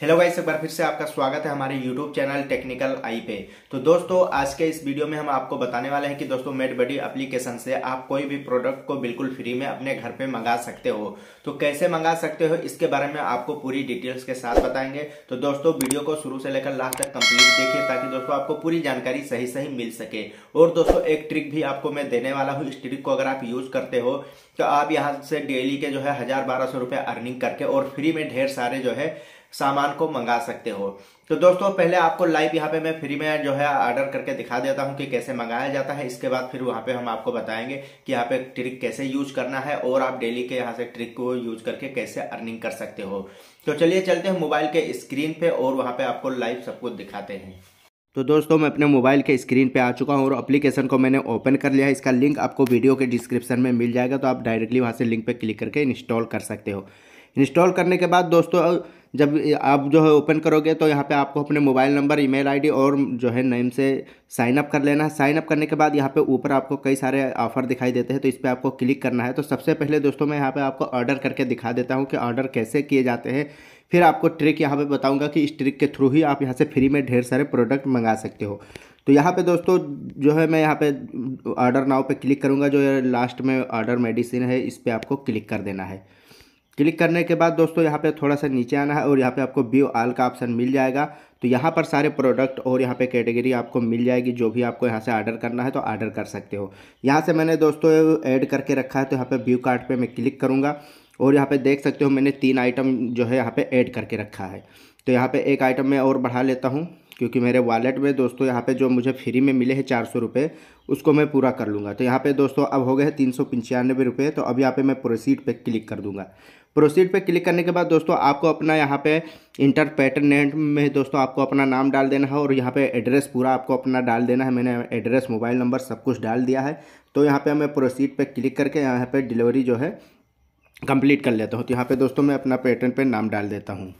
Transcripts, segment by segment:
hello guys एक बार फिर से आपका स्वागत है हमारे यूट्यूब चैनल टेक्निकल आई पे तो दोस्तों आज के इस वीडियो में हम आपको बताने वाले हैं कि दोस्तों मेड बडी अप्लीकेशन से आप कोई भी प्रोडक्ट को बिल्कुल फ्री में अपने घर पे मंगा सकते हो तो कैसे मंगा सकते हो इसके बारे में आपको पूरी डिटेल्स के साथ बताएंगे तो दोस्तों वीडियो को शुरू से लेकर लास्ट तक कंप्लीट देखिए ताकि दोस्तों आपको पूरी जानकारी सही सही मिल सके और दोस्तों एक ट्रिक भी आपको मैं देने वाला हूँ इस ट्रिक को अगर आप यूज करते हो तो आप यहाँ से डेली के जो है हजार बारह सौ रुपये अर्निंग करके और फ्री में ढेर सारे जो है सामान को मंगा सकते हो तो दोस्तों पहले आपको लाइव यहाँ पे मैं फ्री में जो है ऑर्डर करके दिखा देता हूँ कि कैसे मंगाया जाता है इसके बाद फिर वहाँ पे हम आपको बताएंगे कि यहाँ पे ट्रिक कैसे यूज करना है और आप डेली के यहाँ से ट्रिक को यूज करके कैसे अर्निंग कर सकते हो तो चलिए चलते हैं मोबाइल के स्क्रीन पे और वहाँ पे आपको लाइव सब कुछ दिखाते हैं तो दोस्तों मैं अपने मोबाइल के स्क्रीन पे आ चुका हूँ और एप्लीकेशन को मैंने ओपन कर लिया है इसका लिंक आपको वीडियो के डिस्क्रिप्शन में मिल जाएगा तो आप डायरेक्टली वहाँ से लिंक पे क्लिक करके इंस्टॉल कर सकते हो इंस्टॉल करने के बाद दोस्तों जब आप जो है ओपन करोगे तो यहाँ पे आपको अपने मोबाइल नंबर ईमेल आईडी और जो है नेम से साइन अप कर लेना है साइन अप करने के बाद यहाँ पे ऊपर आपको कई सारे ऑफर दिखाई देते हैं तो इस पर आपको क्लिक करना है तो सबसे पहले दोस्तों मैं यहाँ पे आपको ऑर्डर करके दिखा देता हूँ कि ऑर्डर कैसे किए जाते हैं फिर आपको ट्रिक यहाँ पर बताऊँगा कि इस ट्रिक के थ्रू ही आप यहाँ से फ्री में ढेर सारे प्रोडक्ट मंगा सकते हो तो यहाँ पे दोस्तों जो है मैं यहाँ पे ऑर्डर नाव पे क्लिक करूँगा जो लास्ट में ऑर्डर मेडिसिन है इस पर आपको क्लिक कर देना है क्लिक करने के बाद दोस्तों यहाँ पे थोड़ा सा नीचे आना है और यहाँ पे आपको व्यू आल का ऑप्शन मिल जाएगा तो यहाँ पर सारे प्रोडक्ट और यहाँ पे कैटेगरी आपको मिल जाएगी जो भी आपको यहाँ से ऑर्डर करना है तो ऑर्डर कर सकते हो यहाँ से मैंने दोस्तों ऐड करके रखा है तो यहाँ पर व्यू कार्ट पे मैं क्लिक करूँगा और यहाँ पर देख सकते हो मैंने तीन आइटम जो है यहाँ पर ऐड करके रखा है तो यहाँ पर एक आइटम मैं और बढ़ा लेता हूँ क्योंकि मेरे वॉलेट में दोस्तों यहाँ पे जो मुझे फ्री में मिले हैं चार सौ रुपये उसको मैं पूरा कर लूँगा तो यहाँ पे दोस्तों अब हो गए तीन सौ पंचानवे रुपये तो अब यहाँ पे मैं प्रोसीड पे क्लिक कर दूँगा प्रोसीड पे क्लिक करने के बाद दोस्तों आपको अपना यहाँ पे इंटर पैटर्न में दोस्तों आपको अपना नाम डाल देना है और यहाँ पे एड्रेस पूरा आपको अपना डाल देना है मैंने एड्रेस मोबाइल नंबर सब कुछ डाल दिया है तो यहाँ पे हमें प्रोसीड पे क्लिक करके यहाँ पे डिलीवरी जो है कंप्लीट कर लेता हूँ तो यहाँ पे दोस्तों मैं अपना पैटर्न पर नाम डाल देता हूँ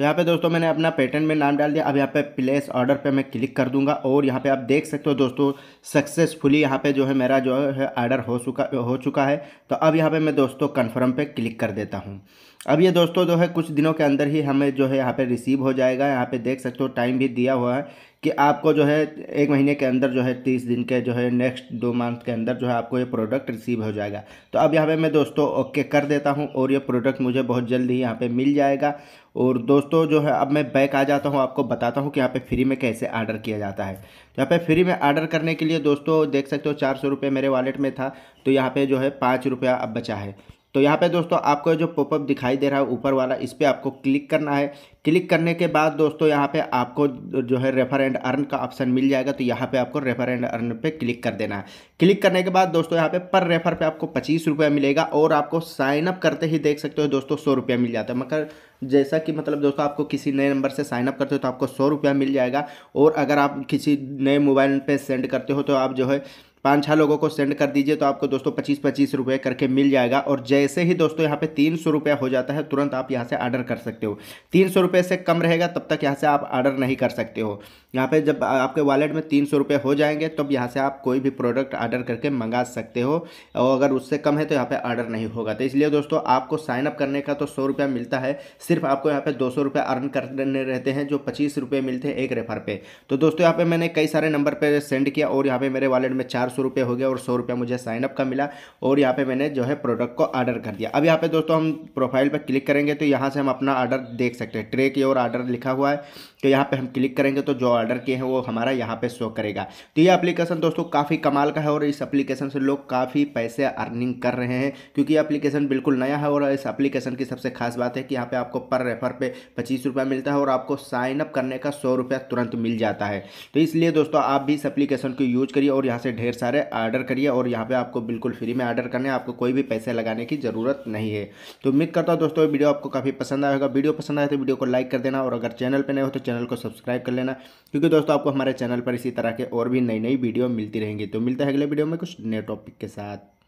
तो यहाँ पे दोस्तों मैंने अपना पेटेंट में नाम डाल दिया अब यहाँ पे प्लेस ऑर्डर पे मैं क्लिक कर दूंगा और यहाँ पे आप देख सकते हो दोस्तों सक्सेसफुली यहाँ पे जो है मेरा जो है ऑर्डर हो चुका हो चुका है तो अब यहाँ पे मैं दोस्तों कन्फर्म पे क्लिक कर देता हूँ अब ये दोस्तों जो है कुछ दिनों के अंदर ही हमें जो है यहाँ पे रिसीव हो जाएगा यहाँ पे देख सकते हो टाइम भी दिया हुआ है कि आपको जो है एक महीने के अंदर जो है तीस दिन के जो है नेक्स्ट दो मंथ के अंदर जो है आपको ये प्रोडक्ट रिसीव हो जाएगा तो अब यहाँ पे मैं दोस्तों ओके कर देता हूँ और ये प्रोडक्ट मुझे बहुत जल्द ही यहाँ पर मिल जाएगा और दोस्तों जो है अब मैं बैक आ जाता हूँ आपको बताता हूँ कि यहाँ पर फ्री में कैसे आर्डर किया जाता है तो यहाँ पर फ्री में आर्डर करने के लिए दोस्तों देख सकते हो चार सौ रुपये मेरे वॉलेट में था तो यहाँ पर जो है पाँच रुपया अब बचा है तो यहाँ पे दोस्तों आपको जो पॉपअप दिखाई दे रहा है ऊपर वाला इस पर आपको क्लिक करना है क्लिक करने के बाद दोस्तों यहाँ पे आपको जो है रेफर एंड अर्न का ऑप्शन मिल जाएगा तो यहाँ पे आपको रेफर एंड अर्न पे क्लिक कर देना है क्लिक करने के बाद दोस्तों यहाँ पे पर रेफर पे आपको पच्चीस रुपया मिलेगा और आपको साइन अप करते ही देख सकते हो दोस्तों सौ रुपया मिल जाता है मगर जैसा कि मतलब दोस्तों आपको किसी नए नंबर से साइनअप करते हो तो आपको सौ रुपया मिल जाएगा और अगर आप किसी नए मोबाइल पर सेंड करते हो तो आप जो है पाँच छः लोगों को सेंड कर दीजिए तो आपको दोस्तों पच्चीस पच्चीस रुपये करके मिल जाएगा और जैसे ही दोस्तों यहाँ पे तीन सौ रुपया हो जाता है तुरंत आप यहाँ से आर्डर कर सकते हो तीन सौ रुपये से कम रहेगा तब तक यहाँ से आप आर्डर नहीं कर सकते हो यहाँ पे जब आपके वॉलेट में तीन सौ रुपये हो जाएंगे तब तो यहाँ से आप कोई भी प्रोडक्ट आर्डर करके मंगा सकते हो और अगर उससे कम है तो यहाँ पर आर्डर नहीं होगा तो इसलिए दोस्तों आपको साइनअप करने का तो सौ रुपया मिलता है सिर्फ आपको यहाँ पर दो सौ रुपये अर्न करने रहते हैं जो पच्चीस रुपये मिलते हैं एक रेफर पर तो दोस्तों यहाँ पर मैंने कई सारे नंबर पर सेंड किया और यहाँ पर मेरे वॉलेट में चार सौ रुपये हो गया और सौ रुपया मुझे साइनअप का मिला और यहाँ पे मैंने जो है प्रोडक्ट को आर्डर कर दिया अब यहाँ पे दोस्तों हम प्रोफाइल पर क्लिक करेंगे तो यहाँ से हम अपना आर्डर देख सकते हैं ट्रे की ओर आर्डर लिखा हुआ है तो यहाँ पे हम क्लिक करेंगे तो जो ऑर्डर किए हैं वो हमारा यहाँ पे शो करेगा तो ये एप्लीकेशन दोस्तों काफ़ी कमाल का है और इस एप्लीकेशन से लोग काफ़ी पैसे अर्निंग कर रहे हैं क्योंकि ये एप्लीकेशन बिल्कुल नया है और इस एप्लीकेशन की सबसे खास बात है कि यहाँ पे आपको पर रेफर पे पच्चीस रुपया मिलता है और आपको साइन अप करने का सौ रुपया तुरंत मिल जाता है तो इसलिए दोस्तों आप भी इस एप्लीकेशन को यूज करिए और यहाँ से ढेर सारे ऑर्डर करिए और यहाँ पर आपको बिल्कुल फ्री में ऑर्डर करने आपको कोई भी पैसे लगाने की ज़रूरत नहीं है तो उम्मीद करता हूँ दोस्तों वीडियो आपको काफ़ी पसंद आएगा वीडियो पसंद आए तो वीडियो को लाइक कर देना और अगर चैनल पर नहीं हो तो चैनल को सब्सक्राइब कर लेना क्योंकि दोस्तों आपको हमारे चैनल पर इसी तरह के और भी नई नई वीडियो मिलती रहेंगी तो मिलता है अगले वीडियो में कुछ नए टॉपिक के साथ